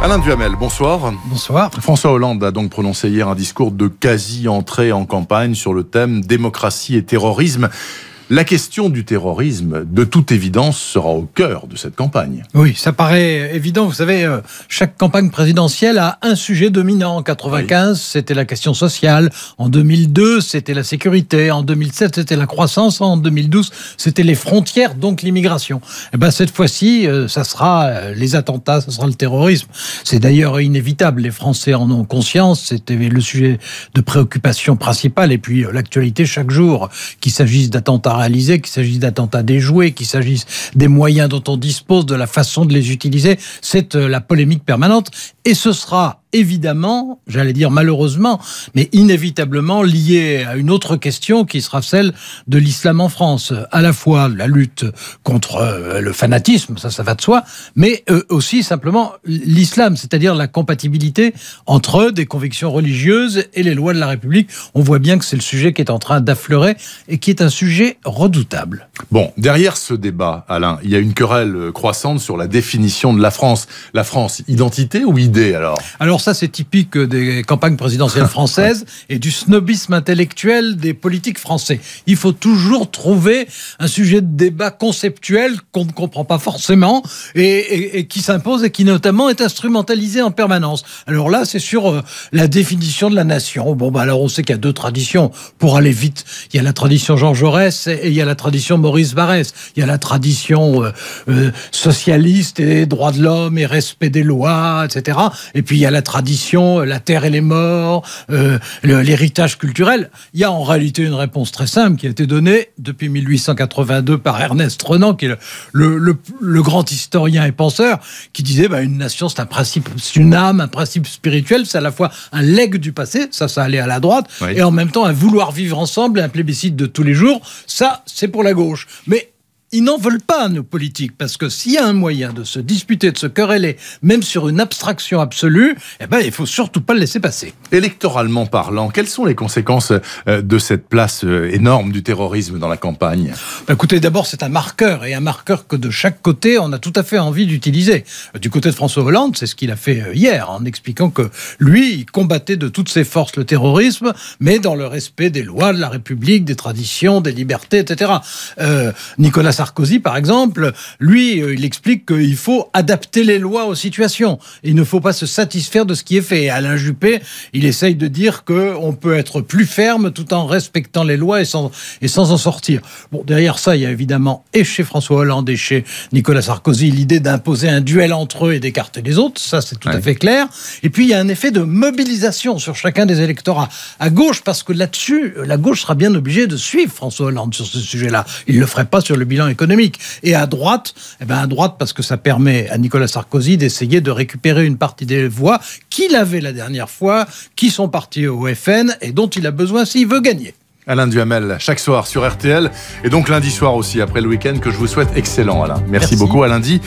Alain Duhamel, bonsoir. Bonsoir. François Hollande a donc prononcé hier un discours de quasi-entrée en campagne sur le thème démocratie et terrorisme. La question du terrorisme, de toute évidence, sera au cœur de cette campagne. Oui, ça paraît évident. Vous savez, euh, chaque campagne présidentielle a un sujet dominant. En 1995, c'était la question sociale. En 2002, c'était la sécurité. En 2007, c'était la croissance. En 2012, c'était les frontières, donc l'immigration. Et eh ben cette fois-ci, euh, ça sera euh, les attentats, ça sera le terrorisme. C'est d'ailleurs inévitable. Les Français en ont conscience. C'était le sujet de préoccupation principale. Et puis l'actualité chaque jour, qu'il s'agisse d'attentats réaliser, qu'il s'agisse d'attentats déjoués, qu'il s'agisse des moyens dont on dispose, de la façon de les utiliser. C'est euh, la polémique permanente. Et ce sera évidemment, j'allais dire malheureusement, mais inévitablement lié à une autre question qui sera celle de l'islam en France. À la fois la lutte contre euh, le fanatisme, ça, ça va de soi, mais euh, aussi simplement l'islam, c'est-à-dire la compatibilité entre des convictions religieuses et les lois de la République. On voit bien que c'est le sujet qui est en train d'affleurer et qui est un sujet redoutable. Bon, derrière ce débat, Alain, il y a une querelle euh, croissante sur la définition de la France. La France, identité ou idée alors Alors ça, c'est typique euh, des campagnes présidentielles françaises et du snobisme intellectuel des politiques français. Il faut toujours trouver un sujet de débat conceptuel qu'on ne comprend pas forcément et, qui s'impose et qui notamment est instrumentalisé en permanence. Alors là, c'est sur euh, la définition de la nation. Bon, bah alors on sait qu'il y a deux traditions pour aller vite. Il y a la tradition Jean Jaurès et, et il y a la tradition il y a la tradition euh, euh, socialiste et droit de l'homme et respect des lois, etc. Et puis il y a la tradition euh, la terre et les morts, l'héritage culturel. Il y a en réalité une réponse très simple qui a été donnée depuis 1882 par Ernest Renan, qui est le, grand historien et penseur, qui disait bah, une nation, c'est un principe, c'est une âme, un principe spirituel, c'est à la fois un legs du passé, ça, ça allait à la droite, et en même temps un vouloir vivre ensemble, un plébiscite de tous les jours, ça, c'est pour la gauche. Mais ils n'en veulent pas, nos politiques, parce que s'il y a un moyen de se disputer, de se quereller, même sur une abstraction absolue, eh ben, il faut surtout pas le laisser passer. Électoralement parlant, quelles sont les conséquences euh, de cette place euh, énorme du terrorisme dans la campagne bah, Écoutez, d'abord, c'est un marqueur, et un marqueur que de chaque côté, on a tout à fait envie d'utiliser. Euh, du côté de François Hollande, c'est ce qu'il a fait hier, en expliquant que lui, il combattait de toutes ses forces le terrorisme, mais dans le respect des lois de la République, des traditions, des libertés, etc. Nicolas Sarkozy, par exemple, lui, euh, il explique qu'il faut adapter les lois aux situations. Il ne faut pas se satisfaire de ce qui est fait. Alain Juppé, il essaye de dire qu'on peut être plus ferme tout en respectant les lois et sans, et sans en sortir. Bon, derrière ça, il y a évidemment, et chez François Hollande et chez Nicolas Sarkozy, l'idée d'imposer un duel entre eux et d'écarter les autres. Ça, c'est tout à fait clair. Et puis, il y a un effet de mobilisation sur chacun des électorats. À gauche, parce que là-dessus, la gauche sera bien obligée de suivre François Hollande sur ce sujet-là. Il ne le ferait pas sur le bilan économique. Et à droite, eh ben, à droite parce que ça permet à Nicolas Sarkozy d'essayer de récupérer une partie des voix qu'il avait la dernière fois, qui sont partis au FN et dont il a besoin s'il veut gagner. Alain Duhamel, chaque soir sur RTL, et donc lundi soir aussi, après le week-end, que je vous souhaite excellent, Alain. Merci, Merci. beaucoup, à lundi.